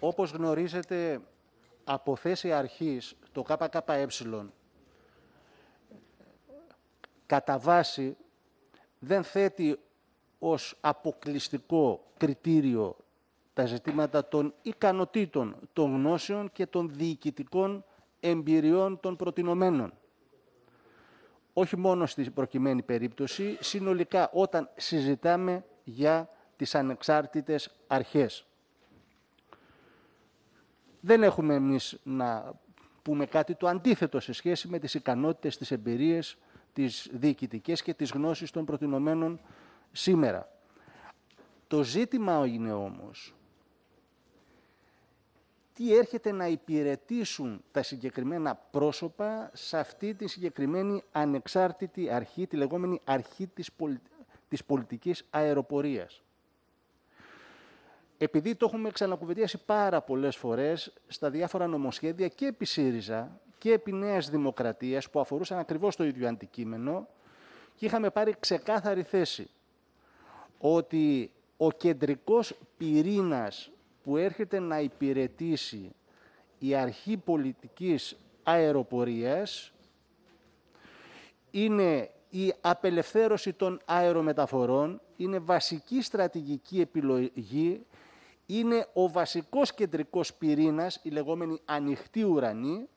Όπως γνωρίζετε, από θέση αρχής το ΚΚΕ κατά βάση δεν θέτει ως αποκλειστικό κριτήριο τα ζητήματα των ικανοτήτων, των γνώσεων και των διοικητικών εμπειριών των προτινομένων. Όχι μόνο στην προκειμένη περίπτωση, συνολικά όταν συζητάμε για τις ανεξάρτητες αρχές δεν έχουμε εμείς να πούμε κάτι το αντίθετο σε σχέση με τις ικανότητες, τις εμπειρίες, τις διοικητικές και τις γνώσεις των προτινομένων σήμερα. Το ζήτημα είναι όμως τι έρχεται να υπηρετήσουν τα συγκεκριμένα πρόσωπα σε αυτή τη συγκεκριμένη ανεξάρτητη αρχή, τη λεγόμενη αρχή της, πολι... της πολιτικής αεροπορίας επειδή το έχουμε ξανακουβεντιάσει πάρα πολλές φορές στα διάφορα νομοσχέδια και επί ΣΥΡΙΖΑ και επί Νέας που αφορούσαν ακριβώς το ίδιο αντικείμενο και είχαμε πάρει ξεκάθαρη θέση ότι ο κεντρικός πυρήνας που έρχεται να υπηρετήσει η αρχή πολιτικής αεροπορίας είναι η απελευθέρωση των αερομεταφορών είναι βασική στρατηγική επιλογή, είναι ο βασικός κεντρικός πυρήνας, η λεγόμενη ανοιχτή ουρανή,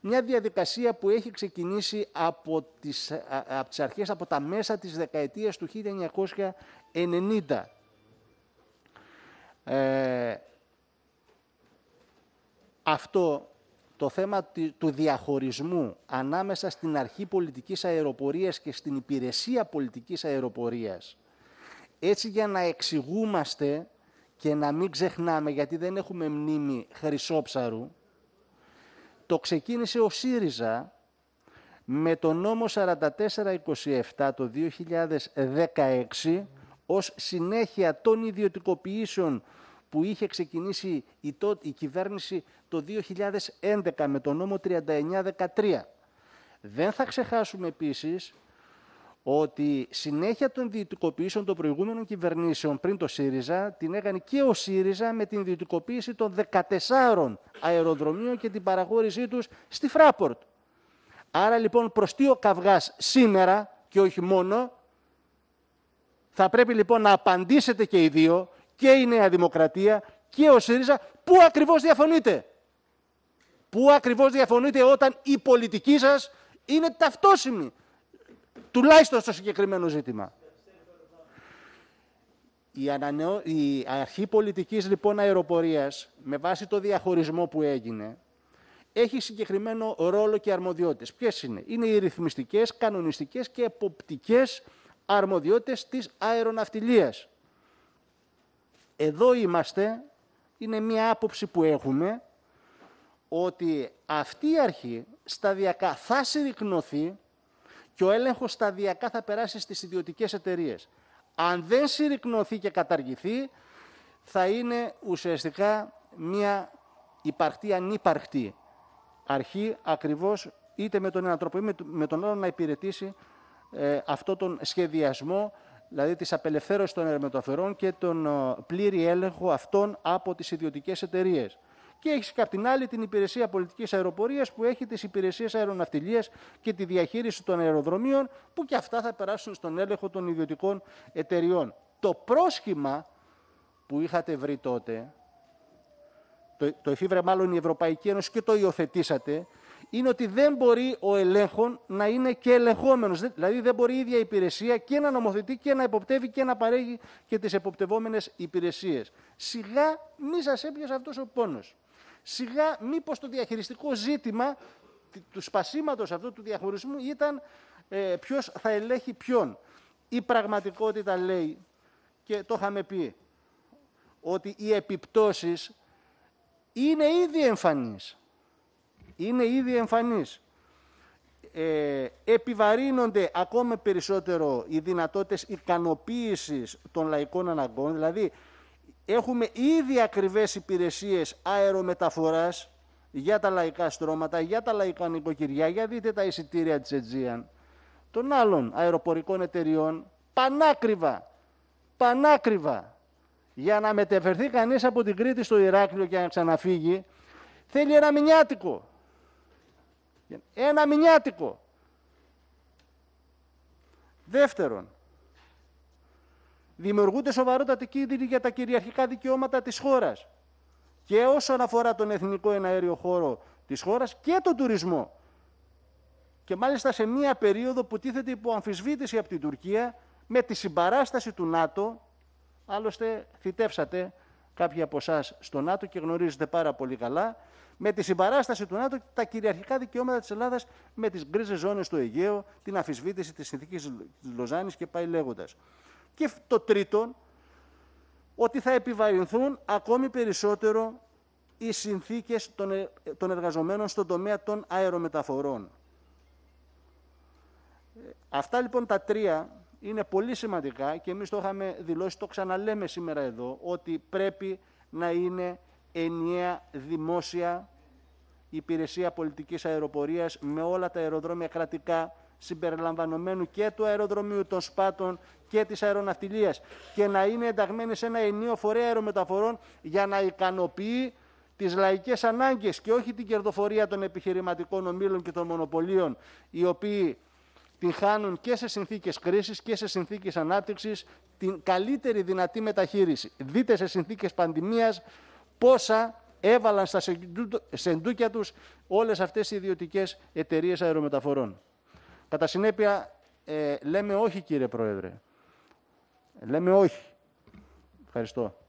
μια διαδικασία που έχει ξεκινήσει από τις, από τις αρχές, από τα μέσα της δεκαετίας του 1990. Ε, αυτό το θέμα του διαχωρισμού ανάμεσα στην αρχή πολιτικής αεροπορίας και στην υπηρεσία πολιτικής αεροπορίας. Έτσι για να εξηγούμαστε και να μην ξεχνάμε, γιατί δεν έχουμε μνήμη χρυσόψαρου, το ξεκίνησε ο ΣΥΡΙΖΑ με το νόμο 4427 το 2016 ως συνέχεια των ιδιωτικοποιήσεων που είχε ξεκινήσει η, τότε η κυβέρνηση το 2011 με το νόμο 3913. Δεν θα ξεχάσουμε επίσης ότι συνέχεια των διοικητικοποιήσεων των προηγούμενων κυβερνήσεων πριν το ΣΥΡΙΖΑ την έκανε και ο ΣΥΡΙΖΑ με την διοικητικοποίηση των 14 αεροδρομίων και την παραχώρησή τους στη Φράπορτ. Άρα λοιπόν προς τι ο καυγάς σήμερα και όχι μόνο, θα πρέπει λοιπόν να απαντήσετε και οι δύο και η Νέα Δημοκρατία και ο ΣΥΡΙΖΑ. Πού ακριβώς διαφωνείτε. Πού ακριβώς διαφωνείτε όταν η πολιτική σας είναι ταυτόσιμη. Τουλάχιστον στο συγκεκριμένο ζήτημα. Η, ανανεω... η αρχή πολιτικής λοιπόν αεροπορίας, με βάση το διαχωρισμό που έγινε, έχει συγκεκριμένο ρόλο και αρμοδιότητες. Ποιες είναι. Είναι οι ρυθμιστικές, κανονιστικές και εποπτικές αρμοδιότητες της αεροναυτιλίας. Εδώ είμαστε, είναι μια άποψη που έχουμε, ότι αυτή η αρχή σταδιακά θα συρρυκνωθεί και ο έλεγχος σταδιακά θα περάσει στις ιδιωτικές εταιρείες. Αν δεν συρρυκνωθεί και καταργηθεί, θα είναι ουσιαστικά μια υπαρκτή ανύπαρκτη αρχή, ακριβώς είτε με τον έναν τρόπο με τον άλλο να υπηρετήσει ε, αυτό τον σχεδιασμό δηλαδή της απελευθέρωσης των ερμετοφερών και τον ε, πλήρη έλεγχο αυτών από τις ιδιωτικές εταιρείες. Και έχεις και απ' την άλλη την Υπηρεσία Πολιτικής Αεροπορίας που έχει τις υπηρεσίες αεροναυτιλία και τη διαχείριση των αεροδρομίων, που και αυτά θα περάσουν στον έλεγχο των ιδιωτικών εταιριών. Το πρόσχημα που είχατε βρει τότε, το, το εφήβρε μάλλον η Ευρωπαϊκή Ένωση και το υιοθετήσατε, είναι ότι δεν μπορεί ο ελέγχων να είναι και ελεγχόμενος. Δηλαδή, δεν μπορεί η ίδια υπηρεσία και να νομοθετεί και να υποπτεύει και να παρέχει και τις εποπτευόμενες υπηρεσίες. Σιγά μη σας έπιασε αυτός ο πόνος. Σιγά μήπως το διαχειριστικό ζήτημα του σπασίματος αυτού του διαχωρισμού ήταν ε, ποιος θα ελέγχει ποιον. Η πραγματικότητα λέει, και το είχαμε πει, ότι οι επιπτώσεις είναι ήδη εμφανείς είναι ήδη εμφανής. Ε, επιβαρύνονται ακόμα περισσότερο οι δυνατότητες ικανοποίησης των λαϊκών αναγκών, δηλαδή έχουμε ήδη ακριβές υπηρεσίες αερομεταφοράς για τα λαϊκά στρώματα, για τα λαϊκά νοικοκυριά, για δείτε τα εισιτήρια της Αιτζίαν, των άλλων αεροπορικών εταιριών, πανάκριβα, πανάκριβα, για να μετεφερθεί κανείς από την Κρήτη στο Ηράκλειο και να ξαναφύγει, θέλει ένα μηνιάτικο. Ένα μηνιάτικο. Δεύτερον, δημιουργούνται σοβαρότατοι κίνδυνοι για τα κυριαρχικά δικαιώματα της χώρας και όσον αφορά τον εθνικό εναέριο χώρο της χώρας και τον τουρισμό. Και μάλιστα σε μία περίοδο που τίθεται υπό αμφισβήτηση από την Τουρκία με τη συμπαράσταση του ΝΑΤΟ, άλλωστε θητεύσατε κάποιοι από εσάς στο ΝΑΤΟ και γνωρίζετε πάρα πολύ καλά, με τη συμπαράσταση του ΝΑΤΟ τα κυριαρχικά δικαιώματα της Ελλάδας με τις γκρίζες ζώνες του Αιγαίου, την αφισβήτηση της συνθήκης της Λοζάνης και πάει λέγοντας. Και το τρίτον, ότι θα επιβαρυνθούν ακόμη περισσότερο οι συνθήκες των ε, εργαζομένων στον τομέα των αερομεταφορών. Ε, αυτά λοιπόν τα τρία είναι πολύ σημαντικά και εμείς το είχαμε δηλώσει, το ξαναλέμε σήμερα εδώ, ότι πρέπει να είναι ενιαία δημόσια υπηρεσία πολιτικής αεροπορίας με όλα τα αεροδρόμια κρατικά συμπεριλαμβανομένου και του αεροδρομίου των Σπάτων και της αεροναυτιλίας και να είναι ενταγμένη σε ένα ενίο φορέα αερομεταφορών για να ικανοποιεί τις λαϊκές ανάγκες και όχι την κερδοφορία των επιχειρηματικών ομίλων και των μονοπωλίων οι οποίοι την χάνουν και σε συνθήκες κρίσης και σε συνθήκες ανάπτυξης την καλύτερη δυνατή μεταχείριση. Δείτε σε συνθήκες πανδημίας πόσα έβαλαν στα σεντούκια τους όλες αυτές οι ιδιωτικές εταιρείες αερομεταφορών. Κατά συνέπεια, ε, λέμε όχι κύριε Πρόεδρε. Λέμε όχι. Ευχαριστώ.